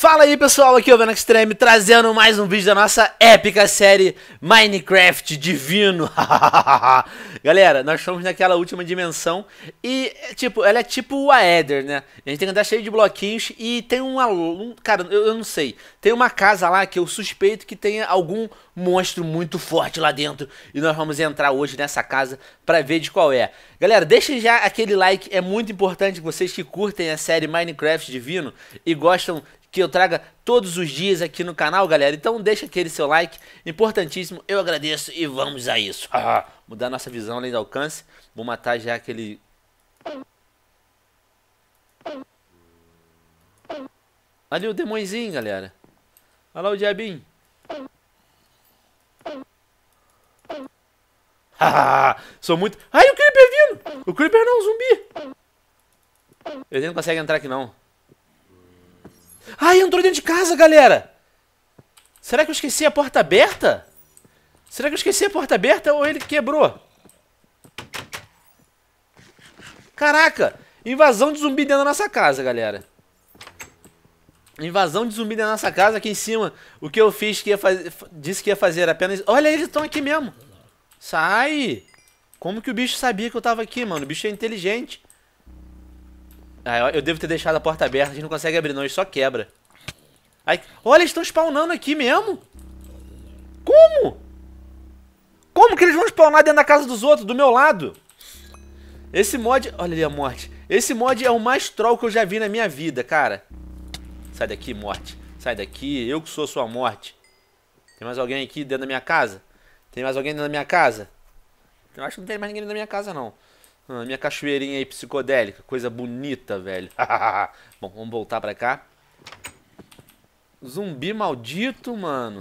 Fala aí pessoal, aqui é o Venom Extreme trazendo mais um vídeo da nossa épica série Minecraft Divino Galera, nós estamos naquela última dimensão e, tipo, ela é tipo a Eder, né? A gente tem que andar cheio de bloquinhos e tem uma... Um, cara, eu, eu não sei, tem uma casa lá que eu suspeito que tenha algum monstro muito forte lá dentro e nós vamos entrar hoje nessa casa pra ver de qual é. Galera, deixem já aquele like, é muito importante vocês que curtem a série Minecraft Divino e gostam que eu traga todos os dias aqui no canal, galera. Então deixa aquele seu like, importantíssimo. Eu agradeço e vamos a isso. Ah, mudar nossa visão além do alcance. Vou matar já aquele... Ali o demôniozinho, galera. Olha lá o diabinho. Sou muito... Ai, o Creeper vindo! O Creeper não, o zumbi! Ele não consegue entrar aqui, não. Ai, entrou dentro de casa, galera! Será que eu esqueci a porta aberta? Será que eu esqueci a porta aberta ou ele quebrou? Caraca! Invasão de zumbi dentro da nossa casa, galera. Invasão de zumbi dentro da nossa casa aqui em cima. O que eu fiz que ia fazer. Disse que ia fazer apenas. Olha, eles estão aqui mesmo. Sai! Como que o bicho sabia que eu tava aqui, mano? O bicho é inteligente. Ah, eu devo ter deixado a porta aberta, a gente não consegue abrir não, isso só quebra. Ai, olha, eles estão spawnando aqui mesmo. Como? Como que eles vão spawnar dentro da casa dos outros, do meu lado? Esse mod... Olha ali a morte. Esse mod é o mais troll que eu já vi na minha vida, cara. Sai daqui, morte. Sai daqui, eu que sou sua morte. Tem mais alguém aqui dentro da minha casa? Tem mais alguém dentro da minha casa? Eu acho que não tem mais ninguém dentro da minha casa, não. Ah, minha cachoeirinha aí psicodélica, coisa bonita, velho. Bom, vamos voltar pra cá. Zumbi maldito, mano.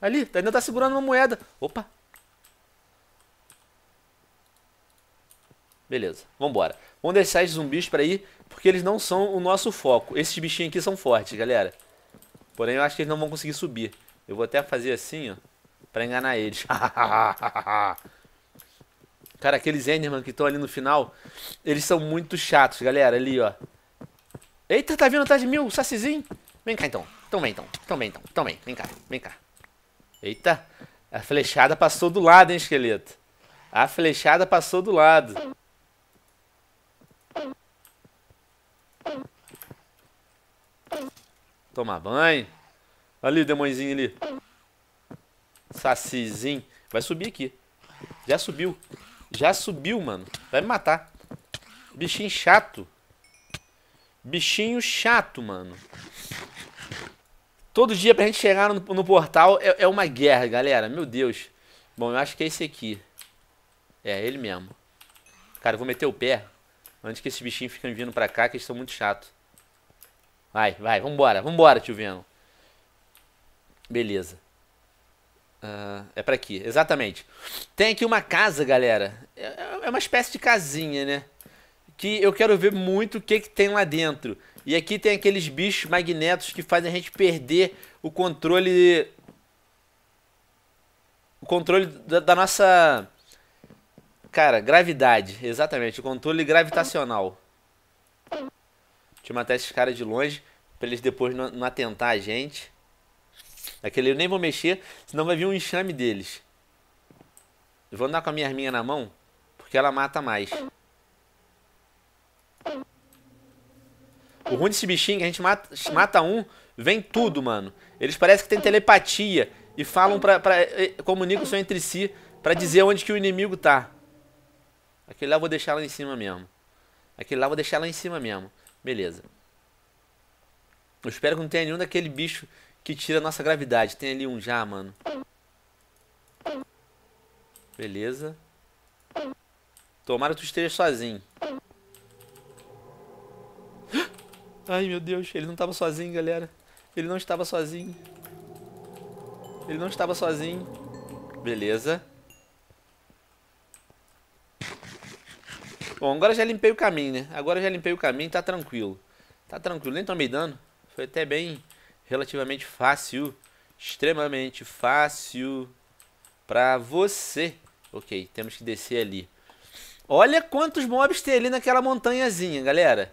Ali, tá, ainda tá segurando uma moeda. Opa. Beleza, vambora. Vamos deixar esses zumbis pra ir, porque eles não são o nosso foco. Esses bichinhos aqui são fortes, galera. Porém, eu acho que eles não vão conseguir subir. Eu vou até fazer assim, ó, pra enganar eles. Cara, aqueles Enderman que estão ali no final, eles são muito chatos, galera. Ali, ó. Eita, tá vindo atrás de mim o sacizinho. Vem cá, então. Então vem, então. Então vem, então. Então vem. Vem cá, vem cá. Eita. A flechada passou do lado, hein, esqueleto. A flechada passou do lado. Tomar banho. Ali o demôniozinho ali. Sacizinho. Vai subir aqui. Já subiu. Já subiu, mano. Vai me matar. Bichinho chato. Bichinho chato, mano. Todo dia pra gente chegar no, no portal é, é, uma guerra, galera. Meu Deus. Bom, eu acho que é esse aqui. É, ele mesmo. Cara, eu vou meter o pé antes que esses bichinhos fiquem vindo pra cá, que eles são muito chatos. Vai, vai, vambora, vambora, tio Venom. Beleza. Uh, é para aqui, exatamente. Tem aqui uma casa, galera. É, é uma espécie de casinha, né? Que eu quero ver muito o que, que tem lá dentro. E aqui tem aqueles bichos magnetos que fazem a gente perder o controle. O controle da, da nossa. Cara, gravidade. Exatamente, o controle gravitacional. Deixa eu matar esses caras de longe. Pra eles depois não, não atentar a gente. Aquele eu nem vou mexer, senão vai vir um enxame deles. Eu vou andar com a minha arminha na mão, porque ela mata mais. O ruim desse bichinho é que a gente mata, mata um, vem tudo, mano. Eles parecem que tem telepatia e falam pra, pra comunicam-se entre si pra dizer onde que o inimigo tá. Aquele lá eu vou deixar lá em cima mesmo. Aquele lá eu vou deixar lá em cima mesmo. Beleza. Eu espero que não tenha nenhum daquele bicho que tira a nossa gravidade. Tem ali um já, mano. Beleza. Tomara que tu esteja sozinho. Ai, meu Deus. Ele não estava sozinho, galera. Ele não estava sozinho. Ele não estava sozinho. Beleza. Bom, agora já limpei o caminho, né? Agora já limpei o caminho, tá tranquilo. Tá tranquilo, nem tomei dano. Foi até bem relativamente fácil, extremamente fácil para você. Ok, temos que descer ali. Olha quantos mobs tem ali naquela montanhazinha, galera.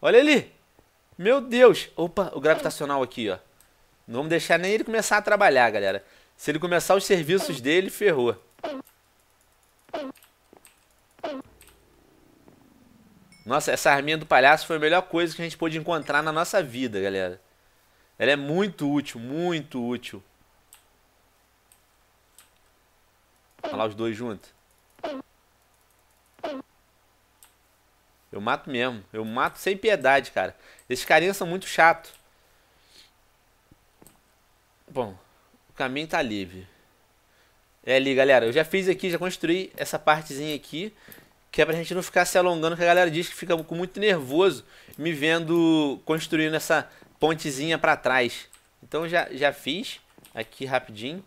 Olha ali. Meu Deus. Opa, o gravitacional aqui, ó. Não vamos deixar nem ele começar a trabalhar, galera. Se ele começar os serviços dele, ferrou. Nossa, essa arminha do palhaço foi a melhor coisa que a gente pôde encontrar na nossa vida, galera. Ela é muito útil, muito útil. Olha tá lá os dois juntos. Eu mato mesmo. Eu mato sem piedade, cara. Esses carinhas são muito chato. Bom, o caminho tá livre. É ali, galera. Eu já fiz aqui, já construí essa partezinha aqui. Que é pra gente não ficar se alongando, que a galera diz que fica com muito nervoso me vendo construindo essa, pontezinha para trás. Então já, já fiz aqui rapidinho.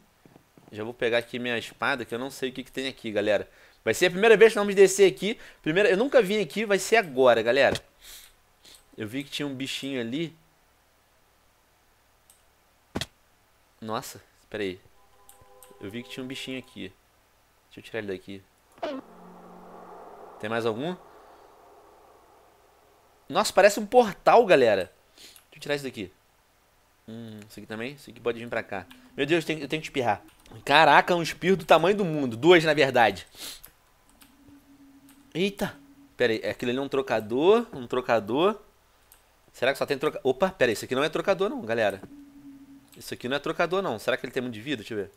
Já vou pegar aqui minha espada, que eu não sei o que, que tem aqui, galera. Vai ser a primeira vez que vamos descer aqui. Primeira, eu nunca vim aqui, vai ser agora, galera. Eu vi que tinha um bichinho ali. Nossa, peraí. Eu vi que tinha um bichinho aqui. Deixa eu tirar ele daqui. Tem mais algum? Nossa, parece um portal, galera. Deixa eu tirar isso daqui. Hum, isso aqui também? Isso aqui pode vir pra cá. Meu Deus, eu tenho, eu tenho que espirrar. Caraca, é um espirro do tamanho do mundo. Duas, na verdade. Eita. Pera aí, é aquilo ali é um trocador, um trocador. Será que só tem trocador? Opa, pera aí, isso aqui não é trocador não, galera. Isso aqui não é trocador não. Será que ele tem muito de vida? Deixa eu ver.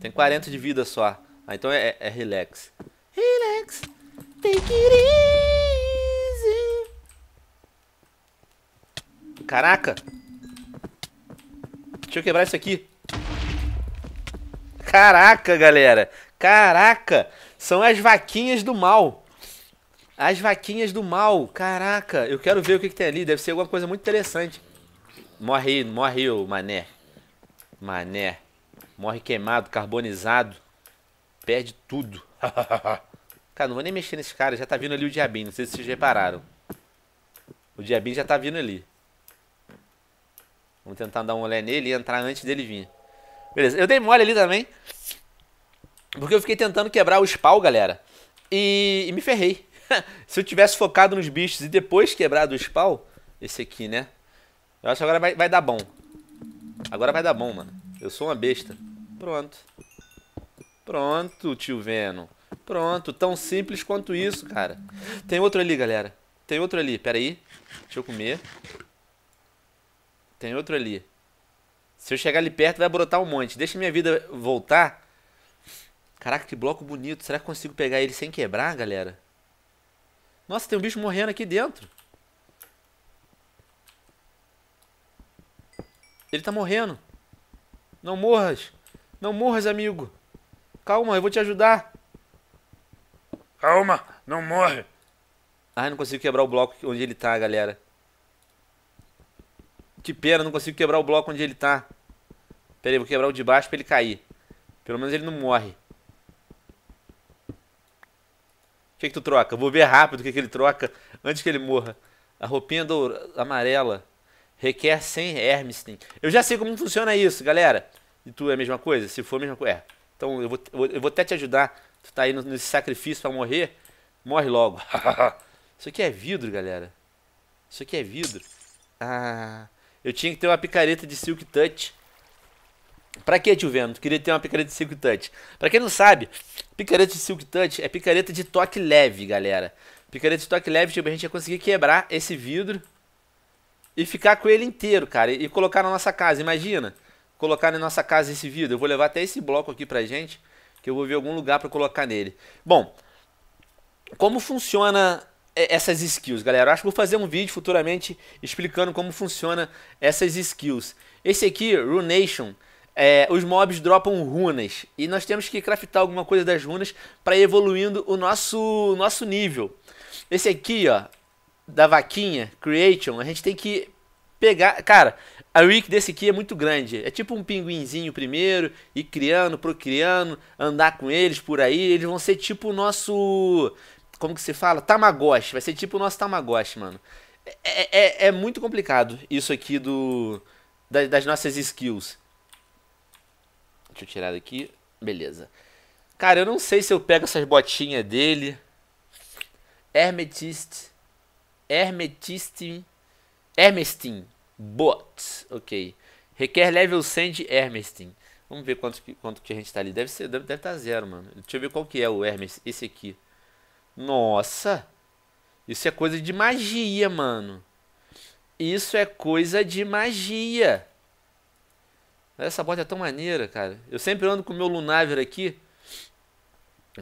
Tem 40 de vida só. Ah, então é, é, é relax. Relax, take it easy. Caraca. Deixa eu quebrar isso aqui. Caraca, galera. Caraca. São as vaquinhas do mal. As vaquinhas do mal. Caraca. Eu quero ver o que, que tem ali. Deve ser alguma coisa muito interessante. Morre aí, morre aí, mané. Mané. Morre queimado, carbonizado. Perde tudo. cara, não vou nem mexer nesse cara. Já tá vindo ali o diabinho. Não sei se vocês repararam. O diabinho já tá vindo ali. Vamos tentar dar um olé nele e entrar antes dele vir. Beleza, eu dei mole ali também. Porque eu fiquei tentando quebrar o spawn, galera. E, e me ferrei. Se eu tivesse focado nos bichos e depois quebrado o spawn... Esse aqui, né? Eu acho que agora vai, vai dar bom. Agora vai dar bom, mano. Eu sou uma besta. Pronto. Pronto, tio Venom. Pronto, tão simples quanto isso, cara. Tem outro ali, galera. Tem outro ali, pera aí. Deixa eu comer. Tem outro ali. Se eu chegar ali perto, vai brotar um monte. Deixa minha vida voltar. Caraca, que bloco bonito. Será que consigo pegar ele sem quebrar, galera? Nossa, tem um bicho morrendo aqui dentro. Ele tá morrendo. Não morras. Não morras, amigo. Calma, eu vou te ajudar. Calma, não morre. Ai, não consigo quebrar o bloco onde ele tá, galera. Que pena, não consigo quebrar o bloco onde ele tá. Pera aí, vou quebrar o de baixo pra ele cair. Pelo menos ele não morre. O que, é que tu troca? Vou ver rápido o que, é que ele troca antes que ele morra. A roupinha doura, amarela. Requer 100 Hermstein. Eu já sei como funciona isso, galera. E tu é a mesma coisa? Se for a mesma coisa. É. Então eu vou, eu vou até te ajudar. Tu tá aí nesse sacrifício para morrer. Morre logo. isso aqui é vidro, galera. Isso aqui é vidro. Ah. Eu tinha que ter uma picareta de Silk Touch. Pra que, tio Vendo? Queria ter uma picareta de Silk Touch. Pra quem não sabe, picareta de Silk Touch é picareta de toque leve, galera. Picareta de toque leve, tipo, a gente ia conseguir quebrar esse vidro e ficar com ele inteiro, cara. E colocar na nossa casa, imagina. Colocar na nossa casa esse vidro. Eu vou levar até esse bloco aqui pra gente, que eu vou ver algum lugar pra colocar nele. Bom, como funciona é, essas skills, galera. Eu acho que vou fazer um vídeo futuramente explicando como funciona essas skills. Esse aqui, Runation, é, os mobs dropam runas e nós temos que craftar alguma coisa das runas para ir evoluindo o nosso, nosso nível. Esse aqui, ó, da vaquinha, Creation, a gente tem que pegar... Cara, a week desse aqui é muito grande. É tipo um pinguinzinho primeiro, e criando, procriando, andar com eles por aí. Eles vão ser tipo o nosso como que se fala? Tamagotchi. Vai ser tipo o nosso Tamagotchi, mano. É, é, é, é muito complicado isso aqui do das, das nossas skills. Deixa eu tirar daqui. Beleza. Cara, eu não sei se eu pego essas botinhas dele. Hermetist. Hermetistin. Hermestin. Bot. Ok. Requer level 100 de Hermestin. Vamos ver quanto que, quanto que a gente tá ali. Deve ser, deve, deve tá zero, mano. Deixa eu ver qual que é o Hermes. Esse aqui. Nossa! Isso é coisa de magia, mano. Isso é coisa de magia. Essa bota é tão maneira, cara. Eu sempre ando com o meu Lunaver aqui.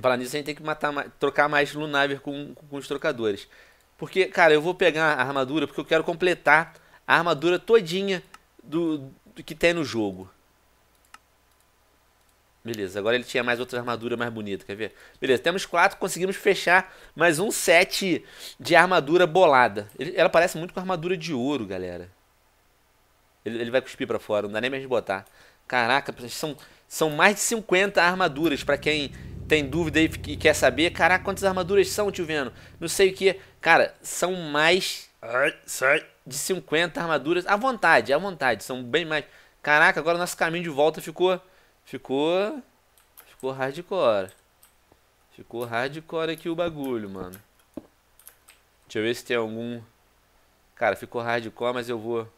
Falar nisso, a gente tem que matar, trocar mais Lunaver com, com os trocadores. Porque, cara, eu vou pegar a armadura porque eu quero completar a armadura todinha do, do que tem no jogo. Beleza, agora ele tinha mais outra armadura mais bonita, quer ver? Beleza, temos quatro, conseguimos fechar mais um set de armadura bolada. Ele, ela parece muito com armadura de ouro, galera. Ele, ele vai cuspir pra fora, não dá nem mais de botar. Caraca, são, são mais de 50 armaduras, pra quem tem dúvida e quer saber. Caraca, quantas armaduras são, tio Veno? Não sei o que. Cara, são mais de 50 armaduras à vontade, à vontade. São bem mais... Caraca, agora o nosso caminho de volta ficou Ficou. Ficou hardcore. Ficou hardcore aqui o bagulho, mano. Deixa eu ver se tem algum. Cara, ficou hardcore, mas eu vou.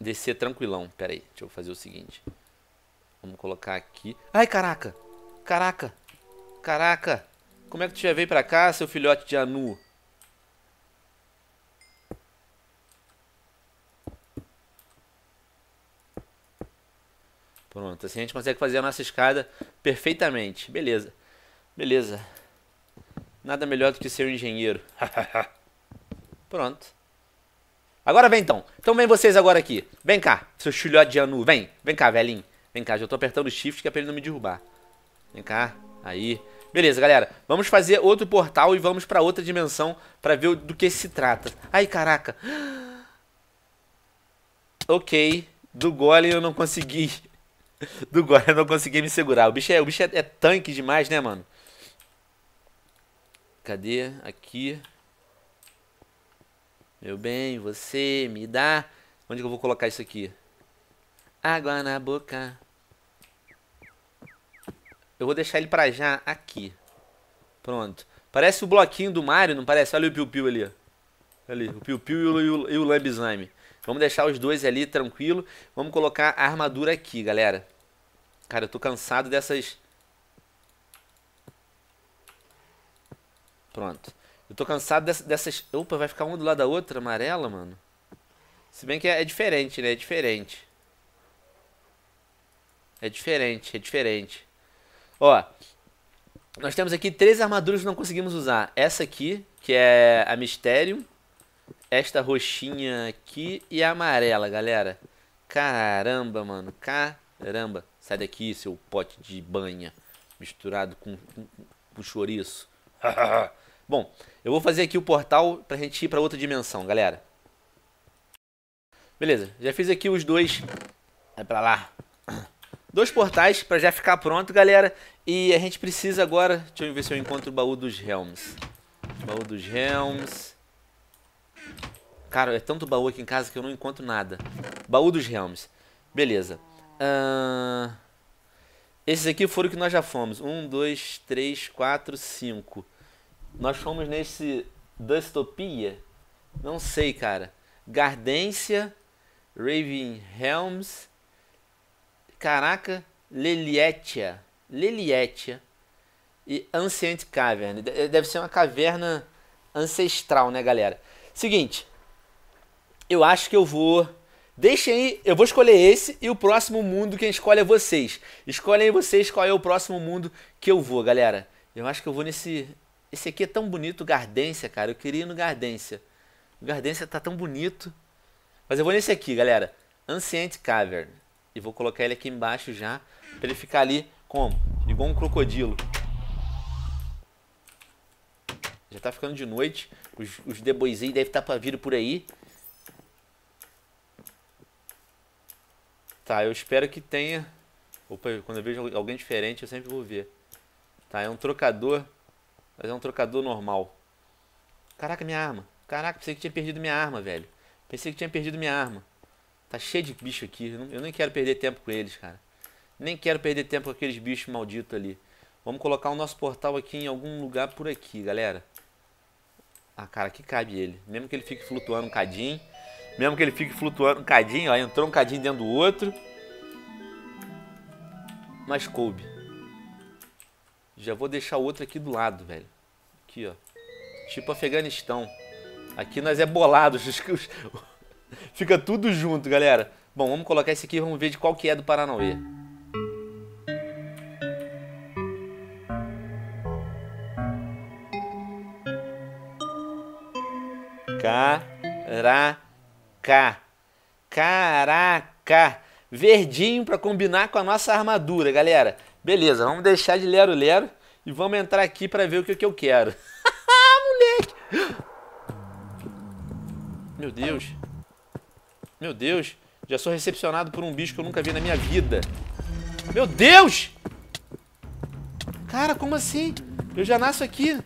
Descer tranquilão. Pera aí, deixa eu fazer o seguinte. Vamos colocar aqui. Ai, caraca! Caraca! Caraca! Como é que tu já veio pra cá, seu filhote de Anu? Pronto, assim a gente consegue fazer a nossa escada perfeitamente. Beleza. Beleza. Nada melhor do que ser um engenheiro. Pronto. Agora vem então. Então vem vocês agora aqui. Vem cá, seu chulhote de anu. Vem. Vem cá, velhinho. Vem cá, já tô apertando o shift que é pra ele não me derrubar. Vem cá. Aí. Beleza, galera. Vamos fazer outro portal e vamos pra outra dimensão pra ver do que se trata. Ai, caraca. Ok. Do golem eu não consegui. do guarda eu não consegui me segurar. O bicho, é, o bicho é, é tanque demais, né, mano? Cadê? Aqui. Meu bem, você me dá. Onde que eu vou colocar isso aqui? Água na boca. Eu vou deixar ele pra já aqui. Pronto. Parece o bloquinho do Mario, não parece? Olha o Piu Piu ali. Ali, o Piu Piu e o, e o, o Vamos deixar os dois ali tranquilo. Vamos colocar a armadura aqui, galera. Cara, eu tô cansado dessas... Pronto. Eu tô cansado dessas... Opa, vai ficar uma do lado da outra, amarela, mano. Se bem que é, é, diferente, né? É diferente. É diferente, é diferente. Ó, nós temos aqui três armaduras que não conseguimos usar. Essa aqui, que é a Mysterium. Esta roxinha aqui e a amarela, galera. Caramba, mano. Caramba. Sai daqui, seu pote de banha. Misturado com, com, com chouriço. Bom, eu vou fazer aqui o portal pra gente ir pra outra dimensão, galera. Beleza, já fiz aqui os dois. Vai pra lá. Dois portais pra já ficar pronto, galera. E a gente precisa agora... Deixa eu ver se eu encontro o baú dos Helms. Baú dos Helms... Cara, é tanto baú aqui em casa que eu não encontro nada. Baú dos Helms, Beleza. Uh... Esses aqui foram que nós já fomos. Um, dois, três, quatro, cinco. Nós fomos nesse Dustopia. Não sei, cara. Gardência, Raven Helms. Caraca, Lelietia. Lelietia. E Ancient Cavern. Deve ser uma caverna ancestral, né, galera? Seguinte, eu acho que eu vou. Deixem aí, eu vou escolher esse e o próximo mundo quem escolhe é vocês. Escolhem vocês qual é o próximo mundo que eu vou, galera. Eu acho que eu vou nesse. Esse aqui é tão bonito, Gardência, cara. Eu queria ir no Gardência. O Gardência tá tão bonito. Mas eu vou nesse aqui, galera. Ancient Cavern. E vou colocar ele aqui embaixo já. Pra ele ficar ali como? Igual um crocodilo. Já tá ficando de noite. Os, os deboizinhos devem estar tá para vir por aí. Tá, eu espero que tenha... Opa, quando eu vejo alguém diferente, eu sempre vou ver. Tá, é um trocador. Mas é um trocador normal. Caraca, minha arma. Caraca, pensei que tinha perdido minha arma, velho. Pensei que tinha perdido minha arma. Tá cheio de bicho aqui. Eu nem quero perder tempo com eles, cara. Nem quero perder tempo com aqueles bichos malditos ali. Vamos colocar o nosso portal aqui em algum lugar por aqui, galera. Ah, cara, que cabe ele. Mesmo que ele fique flutuando um cadinho. Mesmo que ele fique flutuando um cadinho, ó. Entrou um cadinho dentro do outro. Mas coube. Já vou deixar o outro aqui do lado, velho. Aqui, ó. Tipo Afeganistão. Aqui nós é bolado, Fica tudo junto, galera. Bom, vamos colocar esse aqui e vamos ver de qual que é do Paranauê. Caraca. Caraca. Verdinho para combinar com a nossa armadura, galera. Beleza, vamos deixar de lero-lero e vamos entrar aqui para ver o que, que eu quero. Moleque! Meu Deus. Meu Deus. Já sou recepcionado por um bicho que eu nunca vi na minha vida. Meu Deus! Cara, como assim? Eu já nasço aqui.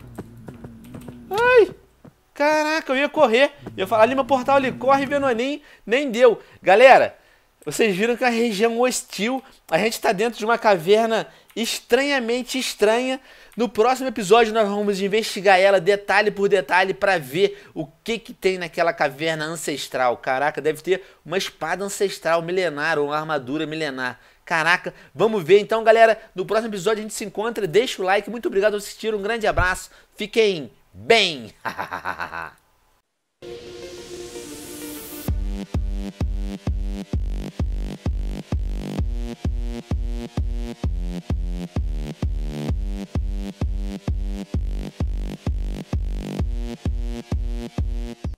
Caraca, eu ia correr. Eu ia falar ali meu portal ali, corre, Venonim. Nem deu. Galera, vocês viram que é uma região hostil. A gente está dentro de uma caverna estranhamente estranha. No próximo episódio nós vamos investigar ela detalhe por detalhe para ver o que que tem naquela caverna ancestral. Caraca, deve ter uma espada ancestral milenar ou uma armadura milenar. Caraca, vamos ver então, galera. No próximo episódio a gente se encontra. Deixa o like. Muito obrigado por assistir. Um grande abraço. Fiquem bem.